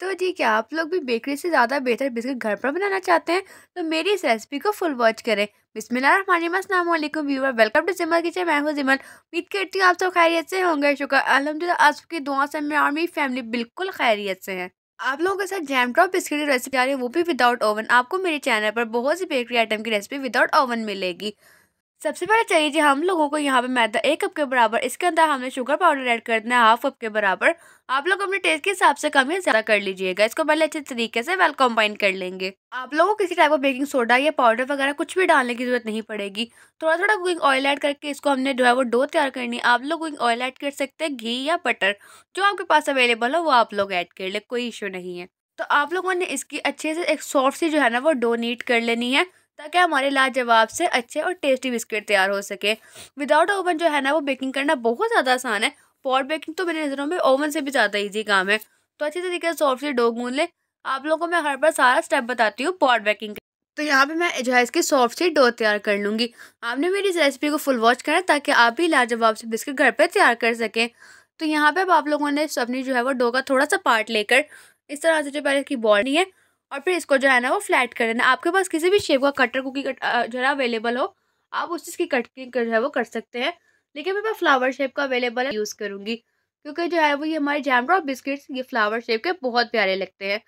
तो जी क्या आप लोग भी बेकरी से ज़्यादा बेहतर बिस्किट घर पर बनाना चाहते हैं तो मेरी इस रेसिपी को फुल वॉच करें बिस्मिल्लाकुम viewer welcome to Jimal kitchen मैं हूँ जिमल उम्मीद करती हूँ आप सब खैरियत से होंगे शुक्र अलहमदिल्ला आज की दुआ से मैं और मेरी फैमिली बिल्कुल खैरियत से है आप लोगों के साथ जैम ड्रॉप बिस्किट की रेसिपी आ रही है वो भी विदाउट ओवन आपको मेरे चैनल पर बहुत सी बेकरी आइटम की रेसिपी विदाउट ओवन मिलेगी सबसे पहले चाहिए जी हम लोगों को यहाँ पे मैदा एक कप के बराबर इसके अंदर हमने शुगर पाउडर ऐड कर देना है हाफ कप के बराबर आप लोग अपने टेस्ट के हिसाब से कम या ज़्यादा कर लीजिएगा इसको पहले अच्छे तरीके से वेल कम्बाइन कर लेंगे आप लोगों को किसी टाइप का बेकिंग सोडा या पाउडर वगैरह कुछ भी डालने की ज़रूरत नहीं पड़ेगी थोड़ा थोड़ा कुकिंग ऑयल ऐड करके इसको हमने जो है वो डो तैयार करनी है आप लोग कुकिंग ऑयल ऐड कर सकते हैं घी या बटर जो आपके पास अवेलेबल हो वो आप लोग ऐड कर ले कोई इशू नहीं है तो आप लोगों ने इसकी अच्छे से एक सॉफ्ट सी जो है ना वो डो नीट कर लेनी है ताकि हमारे लाजवाब से अच्छे और टेस्टी बिस्किट तैयार हो सके विदाउट ओवन जो है ना वो बेकिंग करना बहुत ज़्यादा आसान है पॉट बेकिंग तो मेरी नज़रों में ओवन से भी ज़्यादा ईजी काम है तो अच्छी तरीके से से डो गूंद लें आप लोगों को मैं हर बार सारा स्टेप बताती हूँ पॉट बेकिंग तो यहाँ पे मैं जो है इसकी सॉफ्ट सी डो तैयार कर लूँगी आपने मेरी इस रेसिपी को फुल वॉच करा ताकि आप भी लाजवाब से बिस्किट घर पे तैयार कर सकें तो यहाँ पे अब आप लोगों ने अपनी जो है वो डो का थोड़ा सा पार्ट लेकर इस तरह से जो पहले इसकी बॉल नहीं है और फिर इसको जो है ना वो फ्लैट कर देना आपके पास किसी भी शेप का कटर कुकी कट जो है अवेलेबल हो आप उस चीज़ की कटिंग जो है वो कर सकते हैं लेकिन मैं फ्लावर शेप का अवेलेबल यूज़ करूँगी क्योंकि जो है वो ये हमारे जैम और बिस्किट्स ये फ्लावर शेप के बहुत प्यारे लगते हैं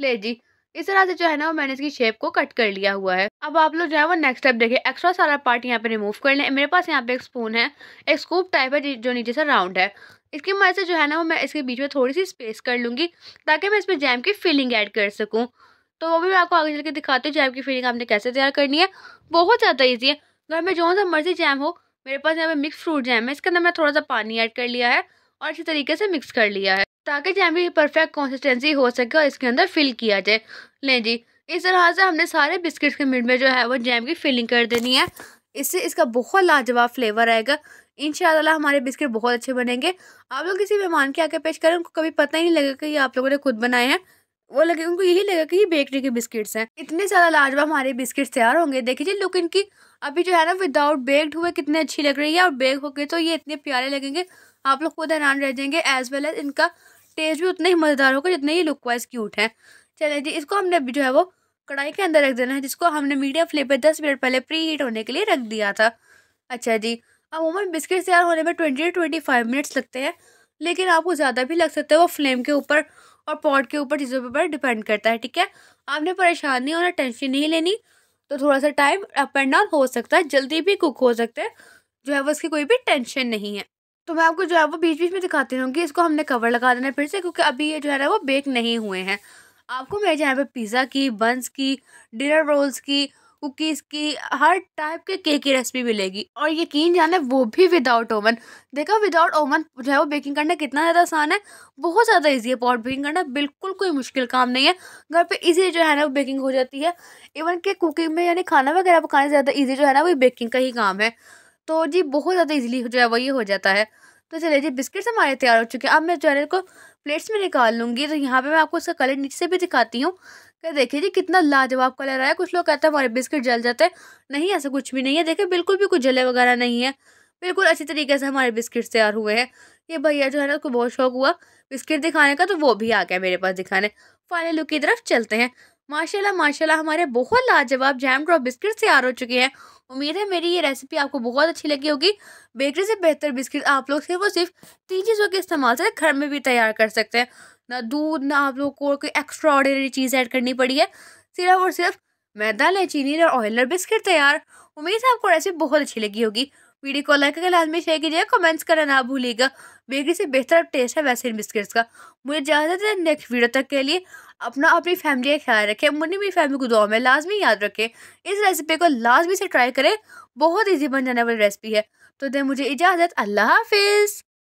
ले जी इस तरह से जो है ना मैंने इसकी शेप को कट कर लिया हुआ है अब आप लोग जो है वो नेक्स्ट स्टेप देखें एक्स्ट्रा सारा पार्ट यहाँ पे रिमूव कर लें मेरे पास यहाँ पे एक स्पून है एक स्कूप टाइप है जो नीचे से राउंड है इसकी मदद से जो है ना मैं इसके बीच में थोड़ी सी स्पेस कर लूँगी ताकि मैं इसमें जैम की फिलिंग ऐड कर सकूँ तो वो भी मैं आपको आगे चल के दिखाती हूँ जैम की फिलिंग आपने कैसे तैयार करनी है बहुत ज़्यादा ईजी है घर में जो सा मर्जी जैम हो मेरे पास यहाँ पे मिक्स फ्रूट जैम है इसके अंदर मैं थोड़ा सा पानी ऐड कर लिया है और अच्छी तरीके से मिक्स कर लिया है ताकि जैम की परफेक्ट कंसिस्टेंसी हो सके और इसके अंदर फिल किया जाए लें जी इस तरह से हमने सारे बिस्किट के मिड में जो है वो जैम की फिलिंग कर देनी है इससे इसका बहुत लाजवाब फ्लेवर आएगा इन हमारे बिस्किट बहुत अच्छे बनेंगे आप लोग किसी मेहमान के आके पेश करें उनको कभी पता ही नहीं लगेगा कि आप लोगों ने खुद बनाए हैं वो लगे उनको यही लगा कि ये बेकरी के बिस्किट्स हैं इतने ज़्यादा लाजवा हमारे बिस्किट्स तैयार होंगे देखिए लुक इनकी अभी जो है ना विदाउट बेक्ड हुए कितने अच्छी लग रही है और बेक होके तो ये इतने प्यारे लगेंगे आप लोग खुद हैरान रह जाएंगे एज वेल एज इनका टेस्ट भी उतना ही मज़ेदार होगा जितने ये लुक वाइज क्यूट हैं चले जी इसको हमने अभी जो है वो कढ़ाई के अंदर रख देना है जिसको हमने मीडियम फ्लेम पर दस मिनट पहले प्री हीट होने के लिए रख दिया था अच्छा जी अमूमन बिस्किट तैयार होने में twenty to twenty five minutes लगते हैं लेकिन आपको ज़्यादा भी लग सकता है वो फ्लेम के ऊपर और पॉट के ऊपर चीज़ों के ऊपर डिपेंड करता है ठीक है आपने परेशान नहीं होना टेंशन नहीं लेनी तो थोड़ा सा टाइम अप एंड डाउन हो सकता है जल्दी भी कुक हो सकता है जो है वो उसकी कोई भी टेंशन नहीं है तो मैं आपको जो है वो बीच बीच में दिखाती रहूँगी इसको हमने कवर लगा देना है फिर से क्योंकि अभी ये जो है ना वो बेक नहीं हुए हैं आपको मेरे चैनल पर पिज़्ज़ा की बंस की डिनर रोल्स की कुकीज़ की हर टाइप के केक की रेसिपी मिलेगी और यकीन जाने वो भी विदाउट ओवन देखा विदाउट ओवन जो है वो बेकिंग करना कितना ज़्यादा आसान है बहुत ज़्यादा ईजी है पॉट बेकिंग करना बिल्कुल कोई मुश्किल काम नहीं है घर पे ईजी जो है ना वो बेकिंग हो जाती है इवन के कुकिंग में यानी खाना वगैरह पकाने से ज़्यादा ईजी जो है ना वो बेकिंग का ही काम है तो जी बहुत ज़्यादा ईजिली जो है वो ये हो जाता है तो चले जी बिस्किट्स हमारे तैयार हो चुके हैं अब मैं चैनल को प्लेट्स में निकाल लूँगी तो यहाँ पे मैं आपको उसका कलर नीचे से भी दिखाती हूँ क्या देखिए जी कितना लाजवाब कलर आया कुछ लोग कहते हैं हमारे बिस्किट जल जाते हैं नहीं ऐसा कुछ भी नहीं है देखिए बिल्कुल भी कुछ जले वगैरह नहीं है बिल्कुल अच्छी तरीके से हमारे बिस्किट तैयार हुए हैं ये भैया जो है ना उसको बहुत शौक हुआ बिस्किट दिखाने का तो वो भी आ गया मेरे पास दिखाने फाइनल लुक की तरफ चलते हैं माशाल्लाह माशाल्लाह हमारे बहुत लाजवाब जैम ड्रॉप बिस्किट तैयार हो चुके हैं उम्मीद है मेरी ये रेसिपी आपको बहुत अच्छी लगी होगी बेकरी से बेहतर बिस्किट आप लोग सिर्फ और सिर्फ तीन चीज़ों के इस्तेमाल से घर में भी तैयार कर सकते हैं ना दूध ना आप लोग को कोई एक्स्ट्रा ऑर्डिनरी चीज़ ऐड करनी पड़ी है सिर्फ और सिर्फ मैदा ले चीनी और ऑयलर बिस्किट तैयार उम्मीद है आपको रेसिपी बहुत अच्छी लगी होगी वीडियो को लाइक करके लाजमी शेयर कीजिएगा कमेंट्स करना ना भूलिएगा बेकरी से बेहतर टेस्ट है वैसे इन बिस्किट्स का मुझे से नेक्स्ट वीडियो तक के लिए अपना अपनी फैमिली का ख्याल रखें मुन्नी मेरी फैमिली को दुआ में लाजमी याद रखें इस रेसिपी को लाजमी से ट्राई करें बहुत ईजी बन जाने वाली रेसिपी है तो दे मुझे इजाज़त अल्लाह हाफिज़